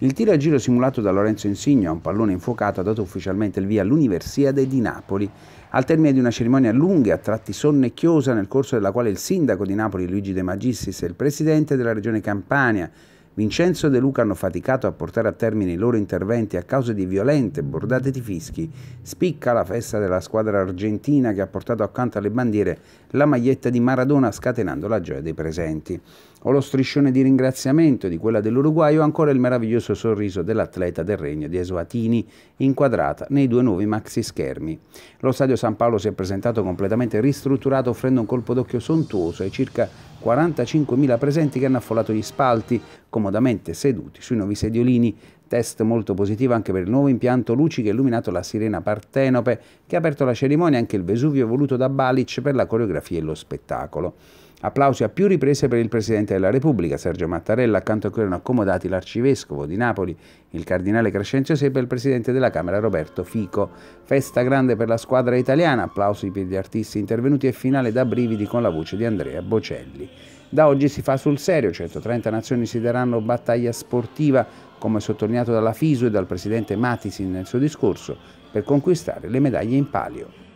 Il tiro a giro simulato da Lorenzo Insigne a un pallone infuocato ha dato ufficialmente il via all'Universiade di Napoli, al termine di una cerimonia lunga e a tratti sonnecchiosa nel corso della quale il sindaco di Napoli Luigi De Magistris e il presidente della regione Campania Vincenzo e De Luca hanno faticato a portare a termine i loro interventi a causa di violente bordate di fischi. Spicca la festa della squadra argentina che ha portato accanto alle bandiere la maglietta di Maradona scatenando la gioia dei presenti. Ho lo striscione di ringraziamento di quella dell'Uruguay o ancora il meraviglioso sorriso dell'atleta del regno di Esuatini inquadrata nei due nuovi maxi schermi. Lo stadio San Paolo si è presentato completamente ristrutturato offrendo un colpo d'occhio sontuoso ai circa 45.000 presenti che hanno affollato gli spalti, comodamente seduti sui nuovi sediolini. Test molto positivo anche per il nuovo impianto luci che ha illuminato la sirena Partenope, che ha aperto la cerimonia anche il Vesuvio voluto da Balic per la coreografia e lo spettacolo. Applausi a più riprese per il Presidente della Repubblica, Sergio Mattarella, accanto a cui erano accomodati l'Arcivescovo di Napoli, il Cardinale Crescenzo Seppe e il Presidente della Camera Roberto Fico. Festa grande per la squadra italiana, applausi per gli artisti intervenuti e finale da brividi con la voce di Andrea Bocelli. Da oggi si fa sul serio, 130 nazioni si daranno battaglia sportiva, come sottolineato dalla FISU e dal presidente Matisi nel suo discorso, per conquistare le medaglie in palio.